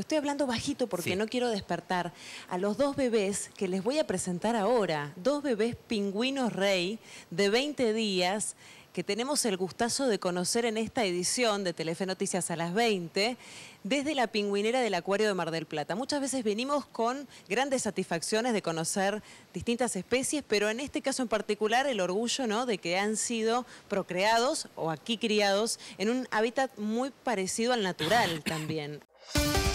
estoy hablando bajito porque no quiero despertar a los dos bebés que les voy a presentar ahora, dos bebés pingüinos rey de 20 días que tenemos el gustazo de conocer en esta edición de Telefe Noticias a las 20, desde la pingüinera del Acuario de Mar del Plata. Muchas veces venimos con grandes satisfacciones de conocer distintas especies, pero en este caso en particular el orgullo ¿no? de que han sido procreados o aquí criados en un hábitat muy parecido al natural también.